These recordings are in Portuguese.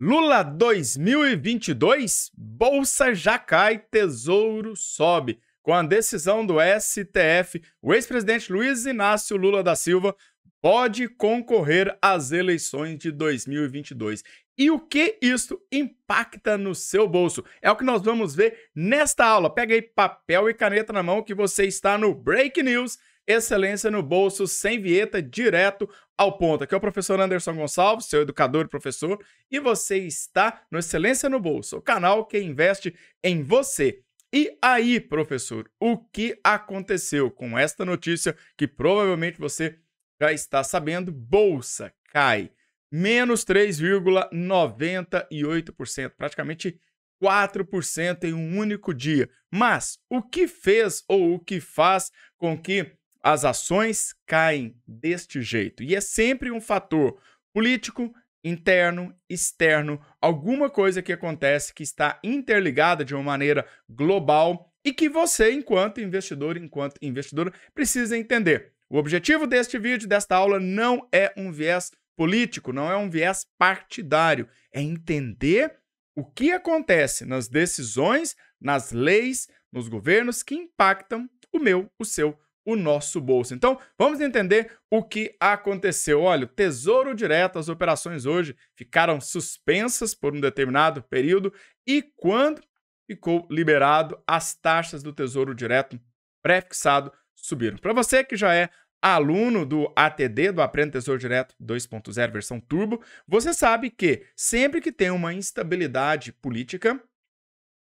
Lula 2022, bolsa já cai, tesouro sobe. Com a decisão do STF, o ex-presidente Luiz Inácio Lula da Silva pode concorrer às eleições de 2022. E o que isso impacta no seu bolso? É o que nós vamos ver nesta aula. Pega aí papel e caneta na mão que você está no Break News Excelência no Bolso, sem vieta, direto ao ponto. Aqui é o professor Anderson Gonçalves, seu educador e professor, e você está no Excelência no Bolso, o canal que investe em você. E aí, professor, o que aconteceu com esta notícia que provavelmente você já está sabendo? Bolsa cai menos 3,98%, praticamente 4% em um único dia. Mas o que fez ou o que faz com que as ações caem deste jeito. E é sempre um fator político, interno, externo, alguma coisa que acontece que está interligada de uma maneira global e que você, enquanto investidor, enquanto investidora, precisa entender. O objetivo deste vídeo, desta aula, não é um viés político, não é um viés partidário, é entender o que acontece nas decisões, nas leis, nos governos que impactam o meu, o seu o nosso bolso. Então, vamos entender o que aconteceu. Olha, o Tesouro Direto, as operações hoje ficaram suspensas por um determinado período e quando ficou liberado, as taxas do Tesouro Direto pré-fixado subiram. Para você que já é aluno do ATD, do Aprenda Tesouro Direto 2.0 versão turbo, você sabe que sempre que tem uma instabilidade política,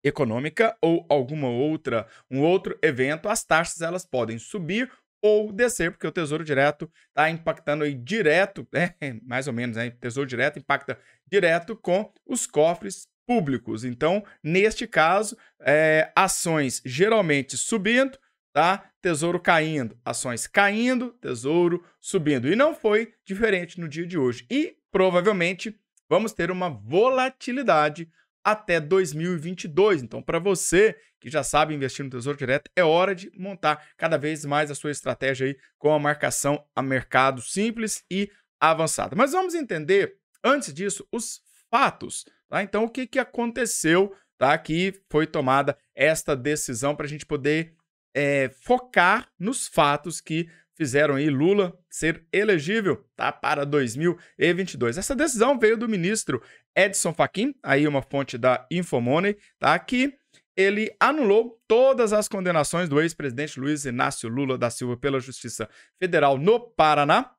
econômica ou alguma outra, um outro evento, as taxas elas podem subir ou descer, porque o Tesouro Direto está impactando aí direto, né? mais ou menos, né? Tesouro Direto impacta direto com os cofres públicos. Então, neste caso, é, ações geralmente subindo, tá? Tesouro caindo, ações caindo, tesouro subindo. E não foi diferente no dia de hoje. E provavelmente vamos ter uma volatilidade até 2022. Então, para você que já sabe investir no Tesouro Direto, é hora de montar cada vez mais a sua estratégia aí com a marcação a mercado simples e avançada. Mas vamos entender, antes disso, os fatos. Tá? Então, o que, que aconteceu tá? que foi tomada esta decisão para a gente poder é, focar nos fatos que fizeram aí Lula ser elegível tá, para 2022. Essa decisão veio do ministro Edson Fachin, aí uma fonte da Infomoney, tá, que ele anulou todas as condenações do ex-presidente Luiz Inácio Lula da Silva pela Justiça Federal no Paraná.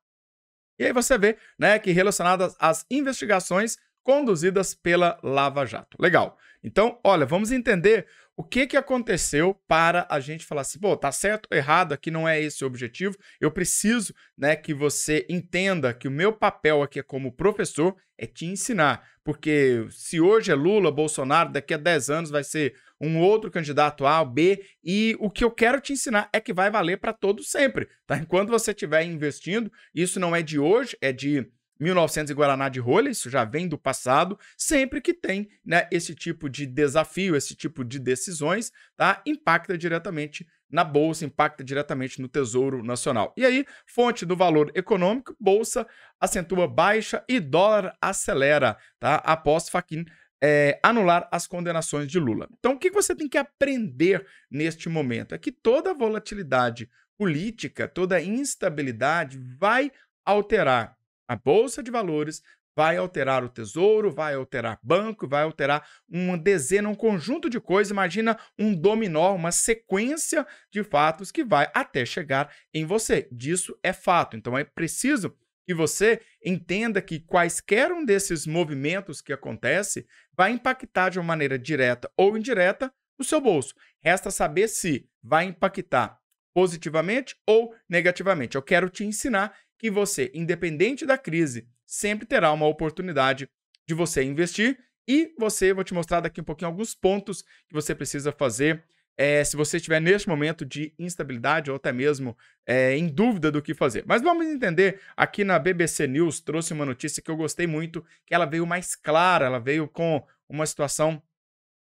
E aí você vê né, que relacionadas às investigações conduzidas pela Lava Jato. Legal. Então, olha, vamos entender o que, que aconteceu para a gente falar assim, pô, tá certo ou errado, aqui não é esse o objetivo, eu preciso né, que você entenda que o meu papel aqui é como professor é te ensinar, porque se hoje é Lula, Bolsonaro, daqui a 10 anos vai ser um outro candidato A ou B, e o que eu quero te ensinar é que vai valer para todos sempre, tá? Enquanto você estiver investindo, isso não é de hoje, é de 1900 e Guaraná de rolha, isso já vem do passado, sempre que tem né, esse tipo de desafio, esse tipo de decisões, tá? impacta diretamente na bolsa, impacta diretamente no Tesouro Nacional. E aí, fonte do valor econômico, bolsa acentua baixa e dólar acelera, tá? Após Faquin é, anular as condenações de Lula. Então, o que você tem que aprender neste momento é que toda volatilidade política, toda instabilidade vai alterar a bolsa de valores vai alterar o tesouro, vai alterar banco, vai alterar uma dezena, um conjunto de coisas. Imagina um dominó, uma sequência de fatos que vai até chegar em você. Disso é fato. Então é preciso que você entenda que quaisquer um desses movimentos que acontece vai impactar de uma maneira direta ou indireta o seu bolso. Resta saber se vai impactar positivamente ou negativamente. Eu quero te ensinar que você, independente da crise, sempre terá uma oportunidade de você investir. E você, vou te mostrar daqui um pouquinho alguns pontos que você precisa fazer é, se você estiver neste momento de instabilidade ou até mesmo é, em dúvida do que fazer. Mas vamos entender, aqui na BBC News trouxe uma notícia que eu gostei muito, que ela veio mais clara, ela veio com uma situação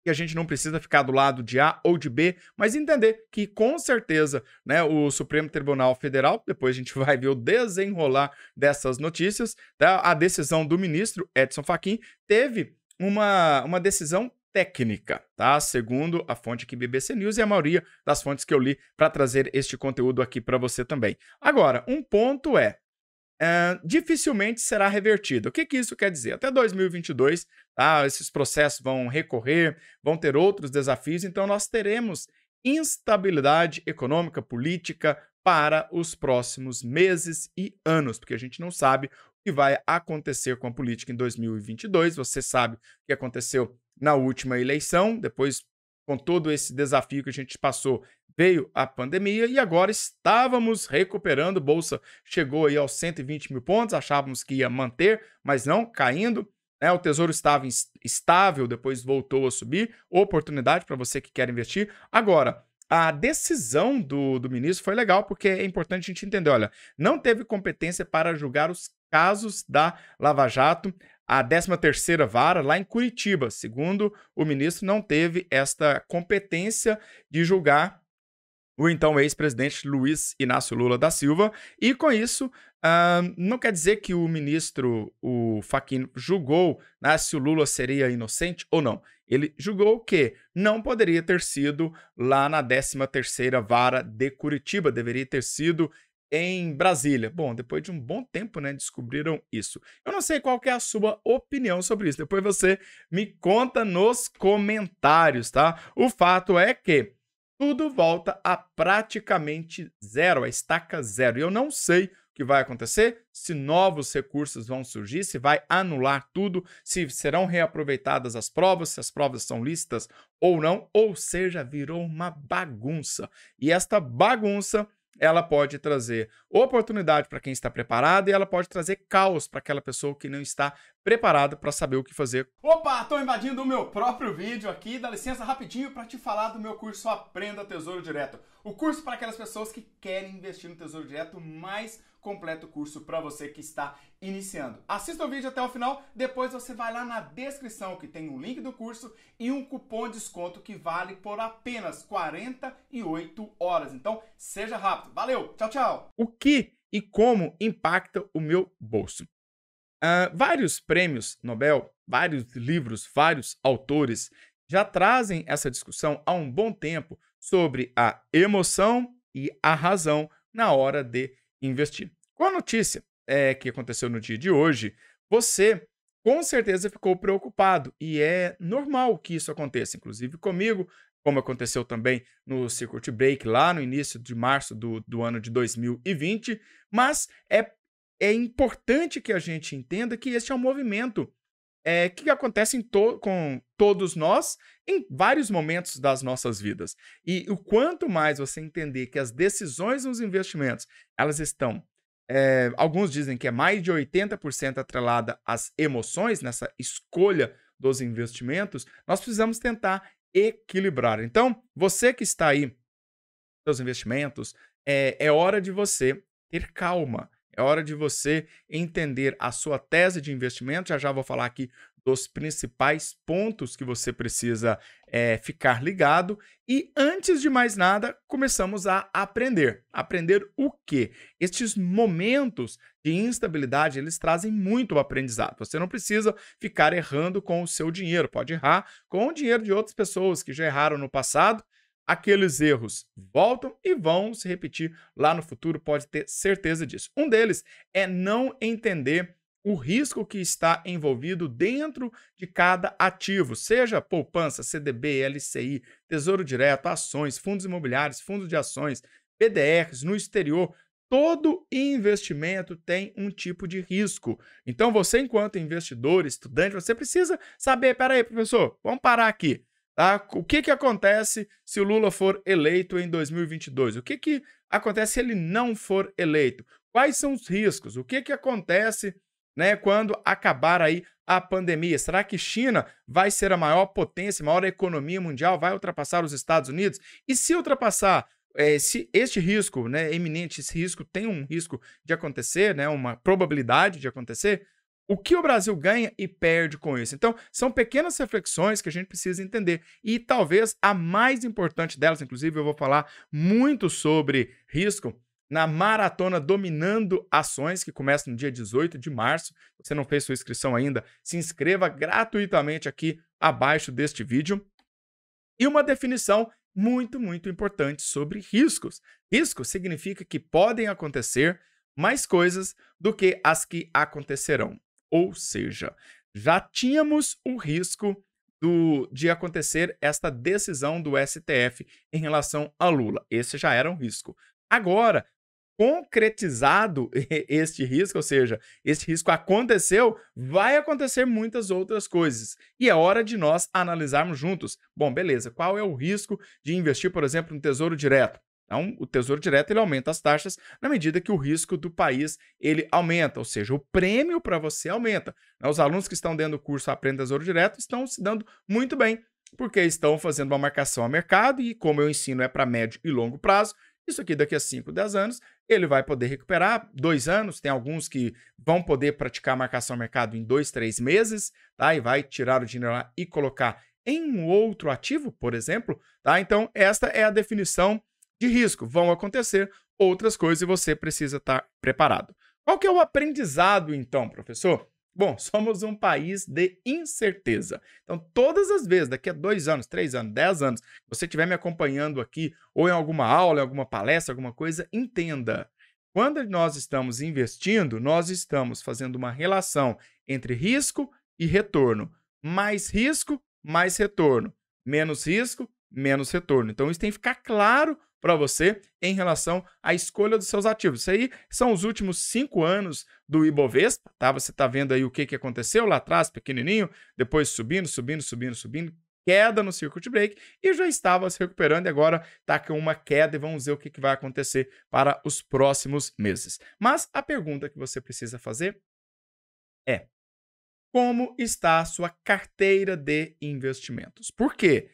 que a gente não precisa ficar do lado de A ou de B, mas entender que com certeza, né, o Supremo Tribunal Federal, depois a gente vai ver o desenrolar dessas notícias, tá? A decisão do ministro Edson Fachin teve uma, uma decisão técnica, tá? Segundo a fonte aqui BBC News e a maioria das fontes que eu li para trazer este conteúdo aqui para você também. Agora, um ponto é Uh, dificilmente será revertida. O que, que isso quer dizer? Até 2022, tá, esses processos vão recorrer, vão ter outros desafios, então nós teremos instabilidade econômica, política para os próximos meses e anos, porque a gente não sabe o que vai acontecer com a política em 2022. Você sabe o que aconteceu na última eleição, depois com todo esse desafio que a gente passou veio a pandemia e agora estávamos recuperando. Bolsa chegou aí aos 120 mil pontos, achávamos que ia manter, mas não, caindo. Né? O tesouro estava estável, depois voltou a subir. Oportunidade para você que quer investir. Agora, a decisão do, do ministro foi legal, porque é importante a gente entender: olha, não teve competência para julgar os casos da Lava Jato. A 13 vara lá em Curitiba, segundo o ministro, não teve esta competência de julgar o então ex-presidente Luiz Inácio Lula da Silva. E com isso, uh, não quer dizer que o ministro, o Fachin, julgou né, se o Lula seria inocente ou não. Ele julgou que não poderia ter sido lá na 13ª Vara de Curitiba, deveria ter sido em Brasília. Bom, depois de um bom tempo, né, descobriram isso. Eu não sei qual é a sua opinião sobre isso. Depois você me conta nos comentários, tá? O fato é que tudo volta a praticamente zero, a estaca zero. E eu não sei o que vai acontecer, se novos recursos vão surgir, se vai anular tudo, se serão reaproveitadas as provas, se as provas são lícitas ou não, ou seja, virou uma bagunça. E esta bagunça ela pode trazer oportunidade para quem está preparado e ela pode trazer caos para aquela pessoa que não está preparada para saber o que fazer. Opa, estou invadindo o meu próprio vídeo aqui, dá licença rapidinho para te falar do meu curso Aprenda Tesouro Direto. O curso para aquelas pessoas que querem investir no Tesouro Direto mais completo curso para você que está iniciando. Assista o vídeo até o final, depois você vai lá na descrição que tem o um link do curso e um cupom de desconto que vale por apenas 48 horas. Então, seja rápido. Valeu, tchau, tchau. O que e como impacta o meu bolso? Uh, vários prêmios Nobel, vários livros, vários autores já trazem essa discussão há um bom tempo sobre a emoção e a razão na hora de investir. Com a notícia é, que aconteceu no dia de hoje, você com certeza ficou preocupado e é normal que isso aconteça, inclusive comigo, como aconteceu também no Circuit Break lá no início de março do, do ano de 2020, mas é, é importante que a gente entenda que este é um movimento é, que acontece to com todos nós em vários momentos das nossas vidas. E o quanto mais você entender que as decisões nos investimentos, elas estão, é, alguns dizem que é mais de 80% atrelada às emoções, nessa escolha dos investimentos, nós precisamos tentar equilibrar. Então, você que está aí, seus investimentos, é, é hora de você ter calma é hora de você entender a sua tese de investimento. Já já vou falar aqui dos principais pontos que você precisa é, ficar ligado. E antes de mais nada, começamos a aprender. Aprender o quê? Estes momentos de instabilidade, eles trazem muito aprendizado. Você não precisa ficar errando com o seu dinheiro. Pode errar com o dinheiro de outras pessoas que já erraram no passado aqueles erros voltam e vão se repetir lá no futuro, pode ter certeza disso. Um deles é não entender o risco que está envolvido dentro de cada ativo, seja poupança, CDB, LCI, Tesouro Direto, ações, fundos imobiliários, fundos de ações, PDRs no exterior, todo investimento tem um tipo de risco. Então você enquanto investidor, estudante, você precisa saber, peraí, professor, vamos parar aqui. Tá? O que, que acontece se o Lula for eleito em 2022? O que, que acontece se ele não for eleito? Quais são os riscos? O que, que acontece né, quando acabar aí a pandemia? Será que China vai ser a maior potência, a maior economia mundial? Vai ultrapassar os Estados Unidos? E se ultrapassar, é, se este risco, né, eminente, esse risco tem um risco de acontecer, né, uma probabilidade de acontecer, o que o Brasil ganha e perde com isso? Então, são pequenas reflexões que a gente precisa entender. E talvez a mais importante delas, inclusive, eu vou falar muito sobre risco na maratona Dominando Ações, que começa no dia 18 de março. Se você não fez sua inscrição ainda, se inscreva gratuitamente aqui abaixo deste vídeo. E uma definição muito, muito importante sobre riscos. Risco significa que podem acontecer mais coisas do que as que acontecerão. Ou seja, já tínhamos o risco do, de acontecer esta decisão do STF em relação a Lula. Esse já era um risco. Agora, concretizado este risco, ou seja, este risco aconteceu, vai acontecer muitas outras coisas. E é hora de nós analisarmos juntos. Bom, beleza, qual é o risco de investir, por exemplo, no Tesouro Direto? Então, o Tesouro Direto ele aumenta as taxas na medida que o risco do país ele aumenta, ou seja, o prêmio para você aumenta. Né? Os alunos que estão dando do curso Aprenda Tesouro Direto estão se dando muito bem, porque estão fazendo uma marcação a mercado e como eu ensino é para médio e longo prazo, isso aqui daqui a 5, 10 anos, ele vai poder recuperar. Dois anos, tem alguns que vão poder praticar marcação a mercado em dois, três meses, tá? E vai tirar o dinheiro lá e colocar em um outro ativo, por exemplo, tá? Então, esta é a definição de risco, vão acontecer outras coisas e você precisa estar tá preparado. Qual que é o aprendizado então, professor? Bom, somos um país de incerteza. Então, todas as vezes, daqui a dois anos, três anos, dez anos, você estiver me acompanhando aqui, ou em alguma aula, em alguma palestra, alguma coisa, entenda. Quando nós estamos investindo, nós estamos fazendo uma relação entre risco e retorno. Mais risco, mais retorno. Menos risco, menos retorno. Então, isso tem que ficar claro para você em relação à escolha dos seus ativos. Isso aí são os últimos cinco anos do Ibovespa, tá? Você está vendo aí o que, que aconteceu lá atrás, pequenininho, depois subindo, subindo, subindo, subindo, queda no circuit break e já estava se recuperando e agora está com uma queda e vamos ver o que, que vai acontecer para os próximos meses. Mas a pergunta que você precisa fazer é como está a sua carteira de investimentos? Por quê?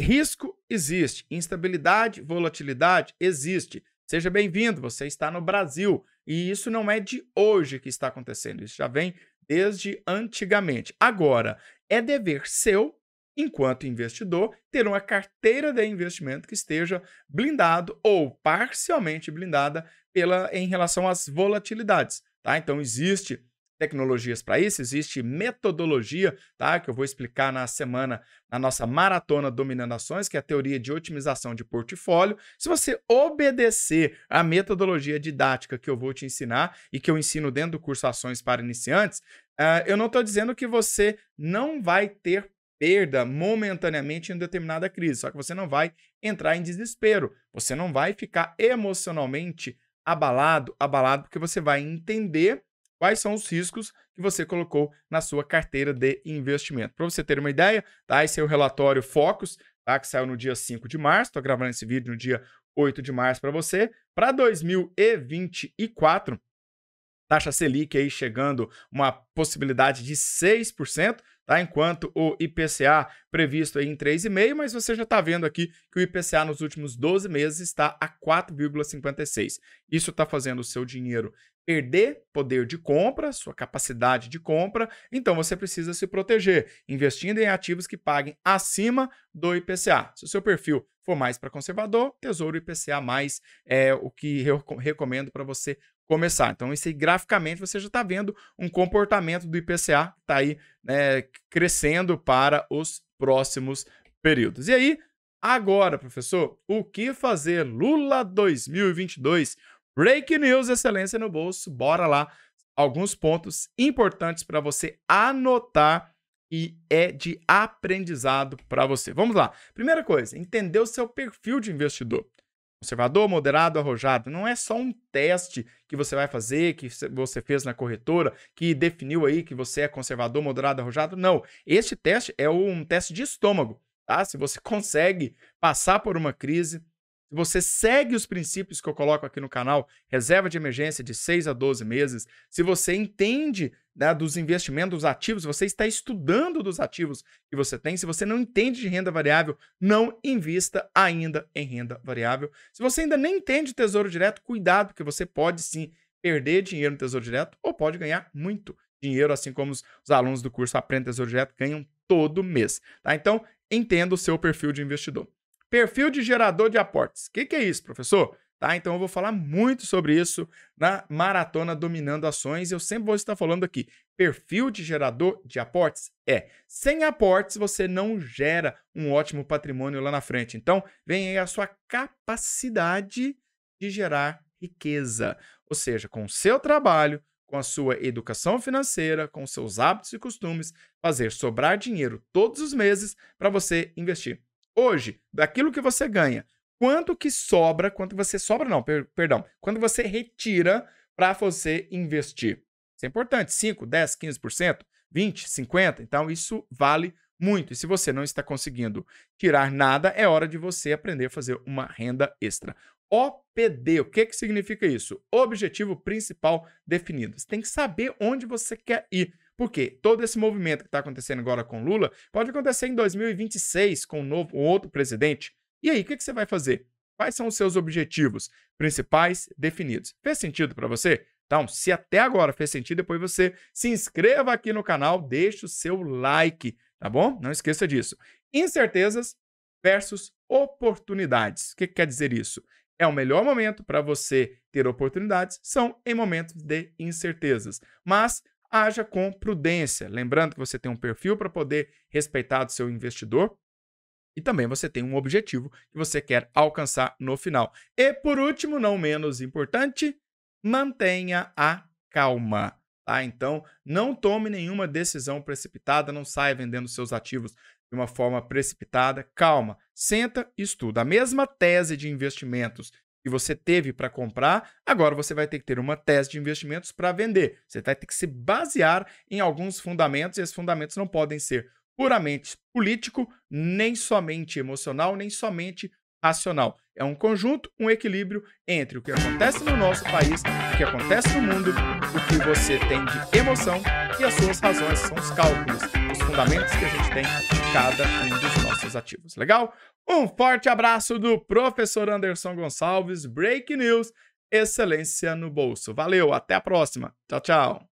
Risco existe, instabilidade, volatilidade existe. Seja bem-vindo, você está no Brasil e isso não é de hoje que está acontecendo, isso já vem desde antigamente. Agora, é dever seu, enquanto investidor, ter uma carteira de investimento que esteja blindado ou parcialmente blindada pela em relação às volatilidades, tá? Então existe tecnologias para isso, existe metodologia, tá? Que eu vou explicar na semana, na nossa maratona Dominando Ações, que é a teoria de otimização de portfólio. Se você obedecer a metodologia didática que eu vou te ensinar e que eu ensino dentro do curso Ações para Iniciantes, uh, eu não estou dizendo que você não vai ter perda momentaneamente em determinada crise, só que você não vai entrar em desespero, você não vai ficar emocionalmente abalado, abalado, porque você vai entender quais são os riscos que você colocou na sua carteira de investimento. Para você ter uma ideia, tá? Esse é o relatório Focus, tá? Que saiu no dia 5 de março. Estou gravando esse vídeo no dia 8 de março para você. Para 2024, taxa Selic aí chegando uma possibilidade de 6%, tá? Enquanto o IPCA previsto aí em 3,5, mas você já está vendo aqui que o IPCA nos últimos 12 meses está a 4,56. Isso está fazendo o seu dinheiro perder poder de compra, sua capacidade de compra, então você precisa se proteger, investindo em ativos que paguem acima do IPCA. Se o seu perfil for mais para conservador, Tesouro IPCA mais é o que eu recomendo para você começar. Então, isso aí, graficamente, você já está vendo um comportamento do IPCA que está aí né, crescendo para os próximos períodos. E aí, agora, professor, o que fazer? Lula 2022 Break News, excelência no bolso. Bora lá. Alguns pontos importantes para você anotar e é de aprendizado para você. Vamos lá. Primeira coisa, entender o seu perfil de investidor. Conservador, moderado, arrojado. Não é só um teste que você vai fazer, que você fez na corretora, que definiu aí que você é conservador, moderado, arrojado. Não. Este teste é um teste de estômago, tá? Se você consegue passar por uma crise, se você segue os princípios que eu coloco aqui no canal, reserva de emergência de 6 a 12 meses, se você entende né, dos investimentos, dos ativos, você está estudando dos ativos que você tem, se você não entende de renda variável, não invista ainda em renda variável. Se você ainda nem entende tesouro direto, cuidado, porque você pode sim perder dinheiro no tesouro direto ou pode ganhar muito dinheiro, assim como os, os alunos do curso Aprenda Tesouro Direto ganham todo mês. Tá? Então, entenda o seu perfil de investidor. Perfil de gerador de aportes. O que, que, é isso, professor? Tá? Então eu vou falar muito sobre isso na Maratona Dominando Ações. Eu sempre vou estar falando aqui. Perfil de gerador de aportes é. Sem aportes, você não gera um ótimo patrimônio lá na frente. Então, vem aí a sua capacidade de gerar riqueza. Ou seja, com o seu trabalho, com a sua educação financeira, com seus hábitos e costumes, fazer sobrar dinheiro todos os meses para você investir hoje, daquilo que você ganha, quanto que sobra, quanto você sobra, não, per, perdão, quanto você retira para você investir. Isso é importante, 5, 10, 15%, 20, 50, então isso vale muito. E se você não está conseguindo tirar nada, é hora de você aprender a fazer uma renda extra. OPD, o que, que significa isso? Objetivo principal definido. Você tem que saber onde você quer ir. Porque todo esse movimento que está acontecendo agora com Lula pode acontecer em 2026 com um novo, um outro presidente. E aí, o que, que você vai fazer? Quais são os seus objetivos principais definidos? Fez sentido para você? Então, se até agora fez sentido, depois você se inscreva aqui no canal, deixe o seu like, tá bom? Não esqueça disso. Incertezas versus oportunidades. O que, que quer dizer isso? É o melhor momento para você ter oportunidades, são em momentos de incertezas. Mas haja com prudência. Lembrando que você tem um perfil para poder respeitar do seu investidor e também você tem um objetivo que você quer alcançar no final. E por último, não menos importante, mantenha a calma. Tá? Então, não tome nenhuma decisão precipitada, não saia vendendo seus ativos de uma forma precipitada. Calma, senta e estuda. A mesma tese de investimentos que você teve para comprar, agora você vai ter que ter uma tese de investimentos para vender. Você vai ter que se basear em alguns fundamentos e esses fundamentos não podem ser puramente político, nem somente emocional, nem somente racional. É um conjunto, um equilíbrio entre o que acontece no nosso país, o que acontece no mundo, o que você tem de emoção e as suas razões, são os cálculos fundamentos que a gente tem em cada um dos nossos ativos. Legal? Um forte abraço do professor Anderson Gonçalves, Break News, excelência no bolso. Valeu, até a próxima. Tchau, tchau.